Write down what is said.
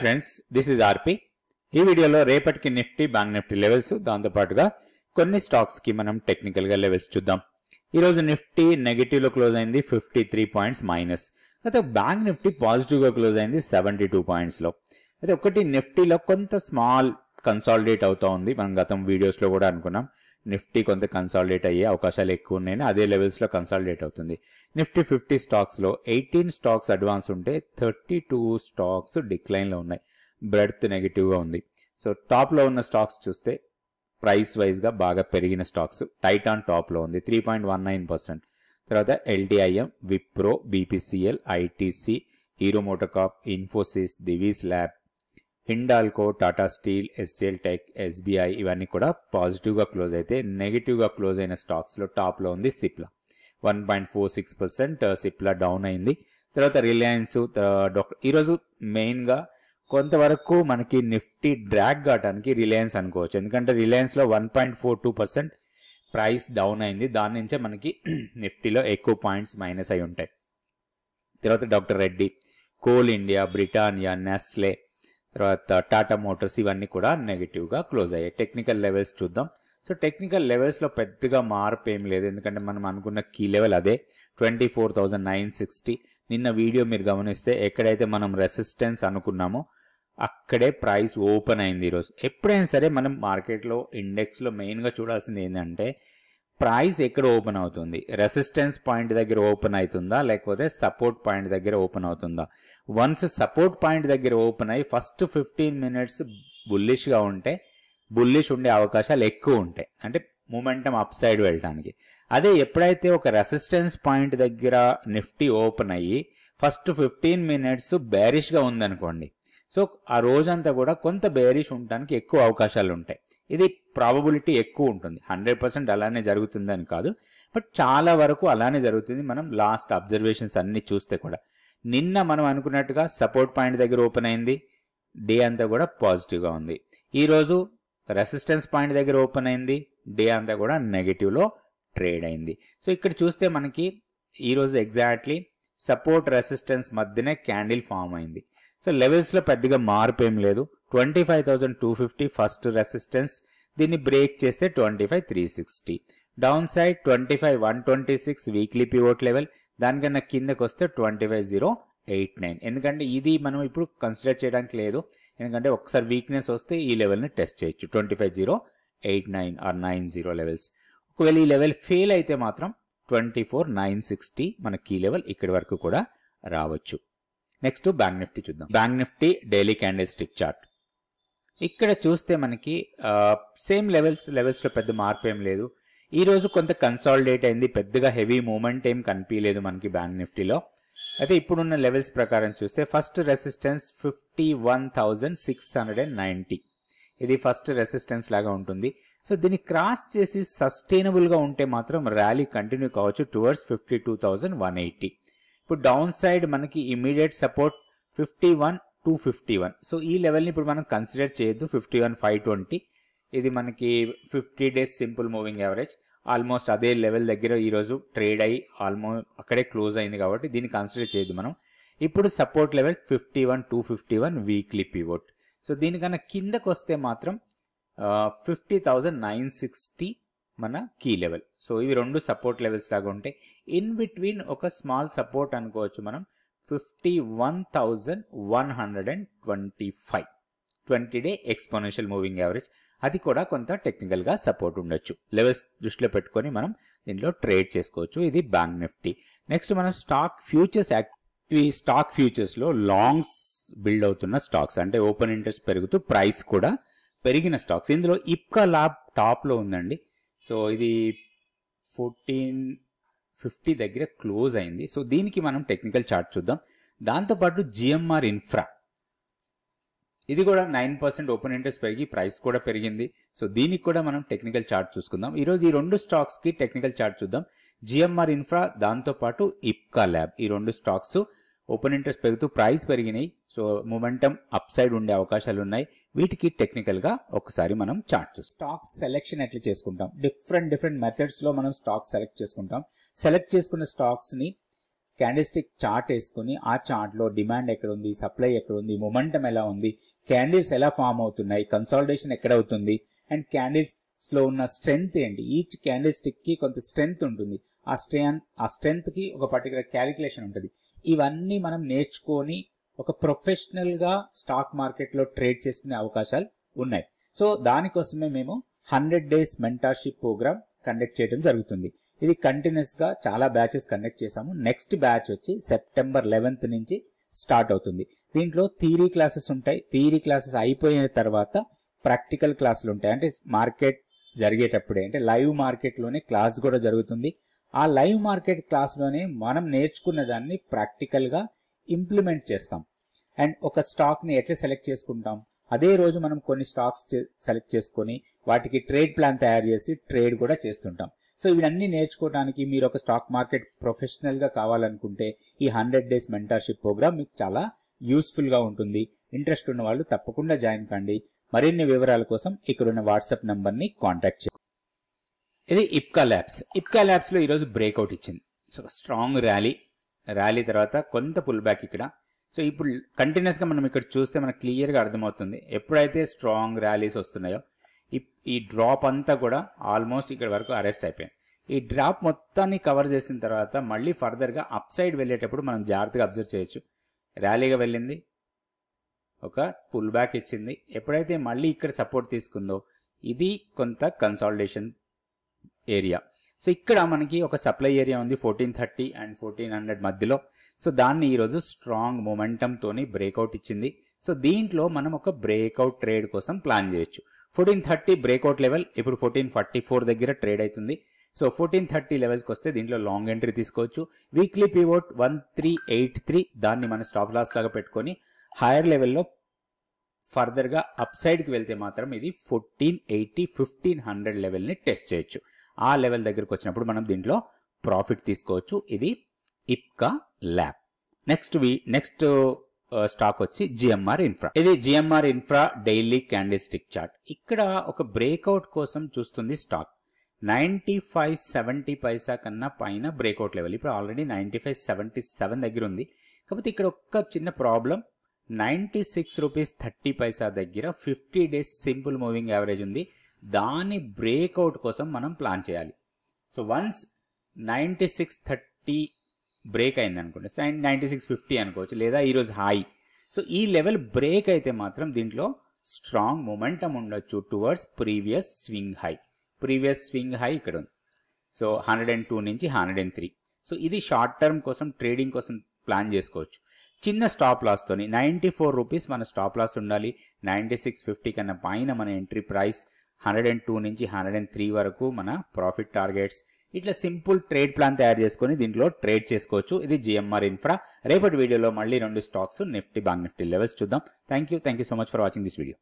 friends this is ఆర్పి ఈ వీడియోలో రేపటికి నిఫ్టీ బ్యాంక్ నిఫ్టీ లెవెల్స్ దాంతోపాటుగా కొన్ని స్టాక్స్ కి మనం టెక్నికల్ గా లెవెల్స్ చూద్దాం ఈరోజు నిఫ్టీ నెగిటివ్ లో క్లోజ్ అయింది ఫిఫ్టీ త్రీ పాయింట్స్ మైనస్ అయితే బ్యాంక్ నిఫ్టీ పాజిటివ్ గా క్లోజ్ అయింది సెవెంటీ టూ పాయింట్స్ లో అయితే ఒకటి నిఫ్టీలో కొంత స్మాల్ కన్సాలిడేట్ అవుతా ఉంది మనం గతం వీడియోస్ లో కూడా అనుకున్నాం నిఫ్టీ కొంత కన్సాలిడేట్ అయ్యే అవకాశాలు ఎక్కువ ఉన్నాయని అదే లెవెల్స్లో కన్సాలిడేట్ అవుతుంది నిఫ్టీ ఫిఫ్టీ స్టాక్స్లో ఎయిటీన్ స్టాక్స్ అడ్వాన్స్ ఉంటే థర్టీ టూ స్టాక్స్ డిక్లైన్లో ఉన్నాయి బ్రెడ్త్ గా ఉంది సో టాప్లో ఉన్న స్టాక్స్ చూస్తే ప్రైస్ వైజ్గా బాగా పెరిగిన స్టాక్స్ టైటాన్ టాప్లో ఉంది three point one nine percent తర్వాత LTIM Wipro BPCL ITC hero MotoCorp Infosys Divi's lab Hindalco Tata steel HCL tech SBI ఇవన్నీ కూడా పాజిటివ్గా క్లోజ్ అయితే నెగిటివ్గా క్లోజ్ అయిన స్టాక్స్లో టాప్లో ఉంది Cipla one point four six percent uh, Cipla down అయింది తర్వాత రిలయన్స్ ఈరోజు మెయిన్గా కొంతవరకు మనకి నిఫ్టీ డ్రాగ్ కావడానికి రిలయన్స్ అనుకోవచ్చు ఎందుకంటే రిలయన్స్లో one point four two percent price down అయింది దాని నుంచే మనకి నిఫ్టీలో ఎక్కువ పాయింట్స్ మైనస్ అయి ఉంటాయి తర్వాత doctor Reddy coal India Britannia Nestle తర్వాత టాటా మోటార్స్ ఇవన్నీ కూడా నెగిటివ్గా క్లోజ్ అయ్యాయి టెక్నికల్ లెవెల్స్ చూద్దాం సో టెక్నికల్ లెవెల్స్లో పెద్దగా మార్పు ఏం లేదు ఎందుకంటే మనం అనుకున్న కీ లెవెల్ అదే ట్వంటీ ఫోర్ నైన్ సిక్స్టీ నిన్న వీడియో మీరు గమనిస్తే ఎక్కడైతే మనం రెసిస్టెన్స్ అనుకున్నామో అక్కడే ప్రైస్ ఓపెన్ అయింది ఈరోజు ఎప్పుడైనా సరే మనం మార్కెట్లో ఇండెక్స్లో మెయిన్గా చూడాల్సింది ఏంటంటే ప్రైస్ ఎక్కడ ఓపెన్ అవుతుంది రెసిస్టెన్స్ పాయింట్ దగ్గర ఓపెన్ అవుతుందా లేకపోతే సపోర్ట్ పాయింట్ దగ్గర ఓపెన్ అవుతుందా వన్స్ సపోర్ట్ పాయింట్ దగ్గర ఓపెన్ అయ్యి ఫస్ట్ ఫిఫ్టీన్ మినిట్స్ బుల్లిష్గా ఉంటే బుల్లిష్ ఉండే అవకాశాలు ఎక్కువ ఉంటాయి అంటే మూమెంటం అప్ సైడ్ వెళ్ళడానికి అదే ఎప్పుడైతే ఒక రెసిస్టెన్స్ పాయింట్ దగ్గర నిఫ్టీ ఓపెన్ అయ్యి ఫస్ట్ ఫిఫ్టీన్ మినిట్స్ బ్యారిష్గా ఉందనుకోండి సో ఆ రోజంతా కూడా కొంత బేరీష్ ఉండడానికి ఎక్కువ అవకాశాలు ఉంటాయి ఇది ప్రాబబిలిటీ ఎక్కువ ఉంటుంది హండ్రెడ్ పర్సెంట్ అలానే జరుగుతుందని కాదు బట్ చాలా వరకు అలానే జరుగుతుంది మనం లాస్ట్ అబ్జర్వేషన్స్ అన్ని చూస్తే కూడా నిన్న మనం అనుకున్నట్టుగా సపోర్ట్ పాయింట్ దగ్గర ఓపెన్ అయింది డే అంతా కూడా పాజిటివ్గా ఉంది ఈరోజు రెసిస్టెన్స్ పాయింట్ దగ్గర ఓపెన్ అయింది డే అంతా కూడా నెగిటివ్లో ట్రేడ్ అయింది సో ఇక్కడ చూస్తే మనకి ఈరోజు ఎగ్జాక్ట్లీ సపోర్ట్ రెసిస్టెన్స్ మధ్యనే క్యాండిల్ ఫామ్ అయింది సో లెవెల్స్లో పెద్దగా మార్పు ఏం లేదు twenty five two fifty first resistance దీన్ని బ్రేక్ చేస్తే twenty five three sixty down side twenty five one twenty six weekly pivot level దానికన్నా కిందకు వస్తే twenty five zero eight nine ఎందుకంటే ఇది మనం ఇప్పుడు కన్సిడర్ చేయడానికి లేదు ఎందుకంటే ఒకసారి వీక్నెస్ వస్తే ఈ లెవెల్ని టెస్ట్ చేయొచ్చు twenty five zero eight nine or nine zero levels ఒకవేళ ఈ లెవెల్ ఫెయిల్ అయితే మాత్రం ట్వంటీ ఫోర్ నైన్ సిక్స్టీ మనకి ఈ లెవెల్ ఇక్కడి వరకు కూడా రావచ్చు నెక్స్ట్ బ్యాంక్ నిఫ్టీ చూద్దాం bank Nifty daily candlestick chart ఇక్కడ చూస్తే మనకి సేమ్ లెవెల్స్ లెవెల్స్లో పెద్ద మార్పు ఏం లేదు ఈ రోజు కొంత కన్సాలిడేట్ అయింది పెద్దగా హెవీ మూమెంట్ ఏం కనిపించలేదు మనకి బ్యాంక్ నిఫ్టీలో అయితే ఇప్పుడున్న లెవెల్స్ ప్రకారం చూస్తే first resistance fifty one six hundred and ఇది ఫస్ట్ రెసిస్టెన్స్ లాగా ఉంటుంది సో దీన్ని క్రాస్ చేసి సస్టైనబుల్గా ఉంటే మాత్రం ర్యాలీ కంటిన్యూ కావచ్చు towards fifty two one eighty ఇప్పుడు డౌన్ సైడ్ మనకి immediate support fifty one two fifty one so ఈ లెవెల్ని ఇప్పుడు మనం కన్సిడర్ చేయొద్దు ఫిఫ్టీ వన్ ఫైవ్ ట్వంటీ ఇది మనకి fifty days simple moving average almost అదే లెవెల్ దగ్గర ఈరోజు ట్రేడ్ అయ్యి ఆల్మోస్ట్ అక్కడే క్లోజ్ అయింది కాబట్టి దీన్ని కన్సిడర్ చేయొద్దు మనం ఇప్పుడు support level fifty one two fifty one weekly pivot so దీనికన్నా కిందకు వస్తే మాత్రం ఫిఫ్టీ థౌజండ్ నైన్ సిక్స్టీ మన కీ లెవెల్ సో ఇవి రెండు సపోర్ట్ లెవెల్స్ లాగా ఉంటాయి ఇన్ బిట్వీన్ ఒక స్మాల్ సపోర్ట్ అనుకోవచ్చు మనం fifty one thousand one hundred and twenty five twenty day exponential moving average అది కూడా కొంత టెక్నికల్గా సపోర్ట్ ఉండొచ్చు లెవెల్స్ దృష్టిలో పెట్టుకొని మనం దీంట్లో ట్రేడ్ చేసుకోవచ్చు ఇది బ్యాంక్ నిఫ్టీ నెక్స్ట్ మనం స్టాక్ ఫ్యూచర్స్ ఇవి స్టాక్ ఫ్యూచర్స్లో లాంగ్స్ బిల్డ్ అవుతున్న స్టాక్స్ అంటే ఓపెన్ ఇంట్రెస్ట్ పెరుగుతూ ప్రైస్ కూడా పెరిగిన స్టాక్స్ ఇందులో ఇప్కా లాబ్ టాప్లో ఉందండి సో ఇది ఫోర్టీన్ ఫిఫ్టీ దగ్గర క్లోజ్ అయింది సో దీనికి మనం టెక్నికల్ చార్ట్ చూద్దాం దాంతోపాటు జిఎంఆర్ ఇన్ఫ్రా ఇది కూడా నైన్ పర్సెంట్ ఓపెన్ ఇంట్రెస్ట్ పెరిగి ప్రైస్ కూడా పెరిగింది సో దీనికి కూడా మనం టెక్నికల్ చార్ట్ చూసుకుందాం ఈరోజు ఈ రెండు స్టాక్స్ కి టెక్నికల్ చార్ట్ చూద్దాం జిఎంఆర్ ఇన్ఫ్రా దాంతోపాటు ఇప్కా ల్యాబ్ ఈ రెండు స్టాక్స్ ఓపెన్ ఇంట్రెస్ట్ పెరుగుతూ ప్రైస్ పెరిగినాయి సో మొమెంటం అప్ సైడ్ ఉండే అవకాశాలు ఉన్నాయి వీటికి టెక్నికల్ గా ఒకసారి మనం చార్ట్ స్టాక్ సెలెక్షన్ ఎట్లా చేసుకుంటాం డిఫరెంట్ డిఫరెంట్ మెథడ్స్ లో మనం స్టాక్ సెలెక్ట్ చేసుకుంటాం సెలెక్ట్ చేసుకున్న స్టాక్స్ ని క్యాండిల్స్టిక్ చార్ట్ వేసుకుని ఆ చార్ట్లో డిమాండ్ ఎక్కడ ఉంది సప్లై ఎక్కడ ఉంది మొమెంటం ఎలా ఉంది క్యాండిల్స్ ఎలా ఫామ్ అవుతున్నాయి కన్సాలిడేషన్ ఎక్కడ అవుతుంది అండ్ క్యాండిల్స్ లో ఉన్న స్ట్రెంగ్త్ ఏంటి ఈచ్ క్యాండిల్ కి కొంత స్ట్రెంగ్త్ ఉంటుంది ఆ స్ట్రెన్ ఆ స్ట్రెంగ్త్ కి ఒక పర్టికులర్ క్యాలిక్యులేషన్ ఉంటుంది ఇవన్నీ మనం నేర్చుకొని ఒక ప్రొఫెషనల్గా స్టాక్ మార్కెట్లో ట్రేడ్ చేసుకునే అవకాశాలు ఉన్నాయి సో దానికోసమే మేము hundred days mentorship program conduct చేయడం జరుగుతుంది ఇది కంటిన్యూస్గా చాలా బ్యాచెస్ కండక్ట్ చేసాము నెక్స్ట్ బ్యాచ్ వచ్చి సెప్టెంబర్ లెవెన్త్ నుంచి స్టార్ట్ అవుతుంది దీంట్లో థియరీ క్లాసెస్ ఉంటాయి థియరీ క్లాసెస్ అయిపోయిన తర్వాత ప్రాక్టికల్ క్లాసులు ఉంటాయి అంటే మార్కెట్ జరిగేటప్పుడే అంటే లైవ్ మార్కెట్లోనే క్లాస్ కూడా జరుగుతుంది ఆ లైవ్ మార్కెట్ క్లాస్లోనే మనం నేర్చుకున్న దాన్ని ప్రాక్టికల్గా ఇంప్లిమెంట్ చేస్తాం అండ్ ఒక స్టాక్ని ఎట్లా సెలెక్ట్ చేసుకుంటాం అదే రోజు మనం కొన్ని స్టాక్స్ సెలెక్ట్ చేసుకొని వాటికి ట్రేడ్ ప్లాన్ తయారు చేసి ట్రేడ్ కూడా చేస్తుంటాం సో ఇవన్నీ నేర్చుకోవడానికి మీరు ఒక స్టాక్ మార్కెట్ ప్రొఫెషనల్గా కావాలనుకుంటే ఈ హండ్రెడ్ డేస్ మెంటర్షిప్ ప్రోగ్రామ్ మీకు చాలా యూస్ఫుల్గా ఉంటుంది ఇంట్రెస్ట్ ఉన్న వాళ్ళు తప్పకుండా జాయిన్ కండి మరిన్ని వివరాల కోసం ఇక్కడున్న వాట్సాప్ నెంబర్ని కాంటాక్ట్ చేయండి ఇది ఇప్కా ల్యాబ్స్ ఇప్కా ల్యాబ్స్లో ఈరోజు బ్రేక్అవుట్ ఇచ్చింది సో స్ట్రాంగ్ ర్యాలీ ర్యాలీ తర్వాత కొంత పుల్ బ్యాక్ ఇక్కడ సో ఇప్పుడు కంటిన్యూస్గా మనం ఇక్కడ చూస్తే మనకు క్లియర్గా అర్థమవుతుంది ఎప్పుడైతే స్ట్రాంగ్ ర్యాలీస్ వస్తున్నాయో ఈ డ్రాప్ అంతా కూడా ఆల్మోస్ట్ ఇక్కడ వరకు అరెస్ట్ అయిపోయింది ఈ డ్రాప్ మొత్తాన్ని కవర్ చేసిన తర్వాత మళ్ళీ ఫర్దర్గా అప్ సైడ్ వెళ్ళేటప్పుడు మనం జాగ్రత్తగా అబ్జర్వ్ చేయొచ్చు ర్యాలీగా వెళ్ళింది ఒక పుల్ బ్యాక్ ఇచ్చింది ఎప్పుడైతే మళ్ళీ ఇక్కడ సపోర్ట్ తీసుకుందో ఇది కొంత కన్సాలిడేషన్ ఏరియా సో ఇక్కడ మనకి ఒక సప్లై ఏరియా ఉంది fourteen thirty and fourteen hundred మధ్యలో సో దాన్ని ఈరోజు స్ట్రాంగ్ మొమెంటంతోని బ్రేక్అవుట్ ఇచ్చింది సో దీంట్లో మనం ఒక బ్రేక్అవుట్ ట్రేడ్ కోసం ప్లాన్ చేయొచ్చు ఫోర్టీన్ థర్టీ బ్రేక్అవుట్ లెవెల్ ఇప్పుడు ఫోర్టీన్ ఫార్టీ ఫోర్ దగ్గర ట్రేడ్ అవుతుంది సో ఫోర్టీన్ థర్టీ లెవెల్స్కి వస్తే దీంట్లో లాంగ్ ఎంట్రీ తీసుకోవచ్చు weekly pivot one three eight three దాన్ని మన స్టాప్ లాస్ లాగా పెట్టుకొని హైయర్ లెవెల్లో ఫర్దర్గా అప్ సైడ్కి వెళ్తే మాత్రం ఇది ఫోర్టీన్ ఎయిటీ ఫిఫ్టీన్ హండ్రెడ్ లెవెల్ని టెస్ట్ చేయొచ్చు ఆ లెవెల్ దగ్గరకు వచ్చినప్పుడు మనం దీంట్లో ప్రాఫిట్ తీసుకోవచ్చు ఇది Ipca lab next we next stock వచ్చి జిఎంఆర్ ఇన్ఫ్రా ఇది GMR infra daily stick chart ఇక్కడ ఒక బ్రేక్అవుట్ కోసం చూస్తుంది స్టాక్ నైంటీ ఫైవ్ సెవెంటీ పైసా కన్నా పైన బ్రేక్అవుట్ లెవెల్ ఇప్పుడు already ninety five seventy seven దగ్గర ఉంది కాకపోతే ఇక్కడ ఒక్క చిన్న problem ninety six rupees thirty పైసా దగ్గర fifty days simple moving average ఉంది దాని బ్రేక్అవుట్ కోసం మనం ప్లాన్ చేయాలి so once ninety six thirty break అయింది అనుకోండి నైంటీ సిక్స్ ఫిఫ్టీ అనుకోవచ్చు లేదా ఈరోజు హై సో ఈ లెవెల్ బ్రేక్ అయితే మాత్రం దీంట్లో స్ట్రాంగ్ మొమెంటం ఉండొచ్చు towards previous swing high previous swing high ఇక్కడ ఉంది సో హండ్రెడ్ అండ్ టూ నుంచి హండ్రెడ్ అండ్ త్రీ సో ఇది షార్ట్ టర్మ్ కోసం ట్రేడింగ్ కోసం ప్లాన్ చేసుకోవచ్చు చిన్న స్టాప్ లాస్తోని నైంటీ ఫోర్ రూపీస్ మన స్టాప్ లాస్ ఉండాలి నైంటీ సిక్స్ ఫిఫ్టీ కన్నా పైన మన entry price hundred and two నుంచి హండ్రెడ్ అండ్ త్రీ వరకు మన ప్రాఫిట్ టార్గెట్స్ ఇట్లా సింపుల్ ట్రేడ్ ప్లాన్ తయారు చేసుకుని దీంట్లో ట్రేడ్ చేసుకోవచ్చు ఇది జిఎంఆర్ ఇన్ఫ్రా రేపటి వీడియోలో మళ్ళీ రెండు stocks Nifty bank Nifty levels చూద్దాం thank you thank you so much for watching this video